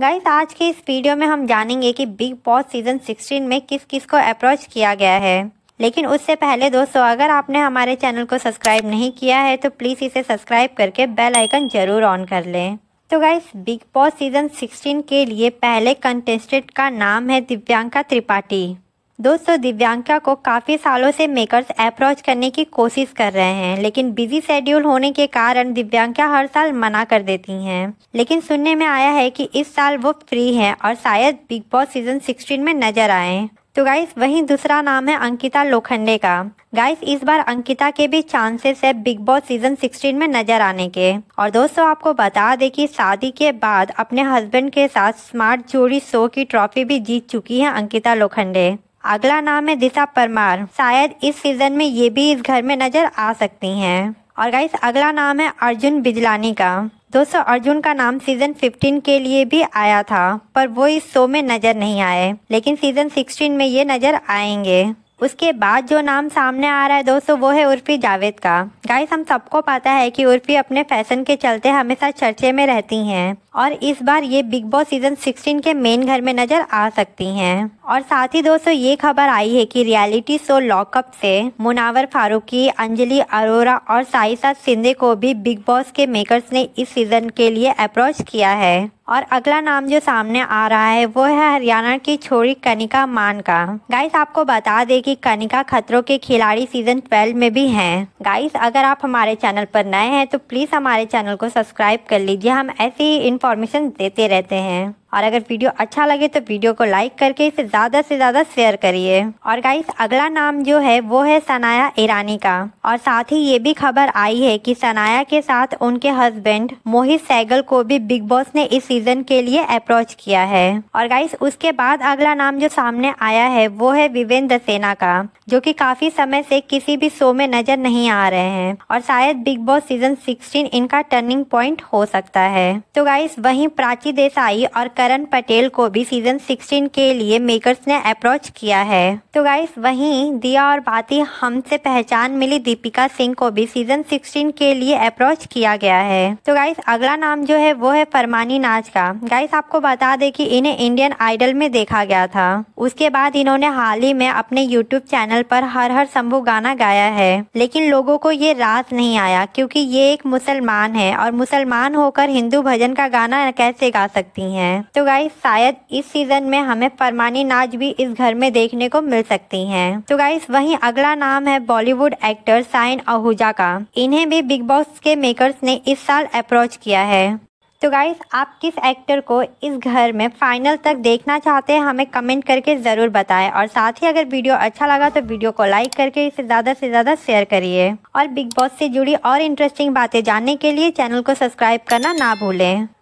Guys आज के इस वीडियो में हम जानेंगे कि बिग बॉस सीजन 16 में किस किस को अप्रोच किया गया है लेकिन उससे पहले दोस्तों अगर आपने हमारे चैनल को सब्सक्राइब नहीं किया है तो प्लीज़ इसे सब्सक्राइब करके बेल आइकन ज़रूर ऑन कर लें तो गाइस बिग बॉस सीजन 16 के लिए पहले कंटेस्टेंट का नाम है दिव्यांका त्रिपाठी दोस्तों दिव्यांका को काफ़ी सालों से मेकर्स अप्रोच करने की कोशिश कर रहे हैं लेकिन बिजी शेड्यूल होने के कारण दिव्यांका हर साल मना कर देती हैं लेकिन सुनने में आया है कि इस साल वो फ्री हैं और शायद बिग बॉस सीजन 16 में नजर आए तो गाइस वहीं दूसरा नाम है अंकिता लोखंडे का गाइस इस बार अंकिता के भी चांसेस है बिग बॉस सीजन 16 में नजर आने के और दोस्तों आपको बता दें कि शादी के बाद अपने हस्बैंड के साथ स्मार्ट जोड़ी शो की ट्रॉफी भी जीत चुकी है अंकिता लोखंडे अगला नाम है दिशा परमार शायद इस सीजन में ये भी इस घर में नजर आ सकती हैं और गाइस अगला नाम है अर्जुन बिजलानी का दोस्तों अर्जुन का नाम सीजन 15 के लिए भी आया था पर वो इस शो में नजर नहीं आए लेकिन सीजन 16 में ये नजर आएंगे उसके बाद जो नाम सामने आ रहा है दोस्तों वो है उर्फी जावेद का गाइस हम सबको पता है कि उर्फी अपने फैशन के चलते हमेशा चर्चे में रहती हैं और इस बार ये बिग बॉस सीजन 16 के मेन घर में नजर आ सकती हैं और साथ ही दोस्तों ये खबर आई है कि रियलिटी शो लॉकअप से मुनावर फारूकी अंजलि अरोरा और साइसा सिंधे को भी बिग बॉस के मेकर्स ने इस सीजन के लिए अप्रोच किया है और अगला नाम जो सामने आ रहा है वो है हरियाणा की छोरी कनिका मान का गाइस आपको बता दे कि कनिका खतरों के खिलाड़ी सीजन 12 में भी हैं गाइस अगर आप हमारे चैनल पर नए हैं तो प्लीज़ हमारे चैनल को सब्सक्राइब कर लीजिए हम ऐसे ही इन्फॉर्म इन्फॉर्मेशन देते रहते हैं और अगर वीडियो अच्छा लगे तो वीडियो को लाइक करके इसे ज़्यादा से ज़्यादा शेयर करिए और गाइस अगला नाम जो है वो है सनाया ईरानी का और साथ ही ये भी खबर आई है कि सनाया के साथ उनके हस्बैंड मोहित सैगल को भी बिग बॉस ने इस सीजन के लिए अप्रोच किया है और गाइस उसके बाद अगला नाम जो सामने आया है वो है विवेन दसेना का जो की काफी समय से किसी भी शो में नजर नहीं आ रहे हैं और शायद बिग बॉस सीजन सिक्सटीन इनका टर्निंग प्वाइंट हो सकता है तो गाइस वही प्राची देसाई और करण पटेल को भी सीजन 16 के लिए मेकर्स ने अप्रोच किया है तो गाइस वहीं दिया और बाती हमसे पहचान मिली दीपिका सिंह को भी सीजन 16 के लिए अप्रोच किया गया है तो गाइस अगला नाम जो है वो है फरमानी नाच का गाइस आपको बता दे कि इन्हें इंडियन आइडल में देखा गया था उसके बाद इन्होंने हाल ही में अपने यूट्यूब चैनल पर हर हर शंभू गाना गाया है लेकिन लोगो को ये रास नहीं आया क्यूँकी ये एक मुसलमान है और मुसलमान होकर हिंदू भजन का गाना कैसे गा सकती हैं तो गाइस शायद इस सीजन में हमें फरमानी नाज भी इस घर में देखने को मिल सकती हैं। तो गाइस वहीं अगला नाम है बॉलीवुड एक्टर साइन आहूजा का इन्हें भी बिग बॉस के मेकर्स ने इस साल अप्रोच किया है तो गाइस आप किस एक्टर को इस घर में फाइनल तक देखना चाहते हैं हमें कमेंट करके ज़रूर बताएं और साथ ही अगर वीडियो अच्छा लगा तो वीडियो को लाइक करके इसे ज़्यादा से ज़्यादा शेयर करिए और बिग बॉस से जुड़ी और इंटरेस्टिंग बातें जानने के लिए चैनल को सब्सक्राइब करना ना भूलें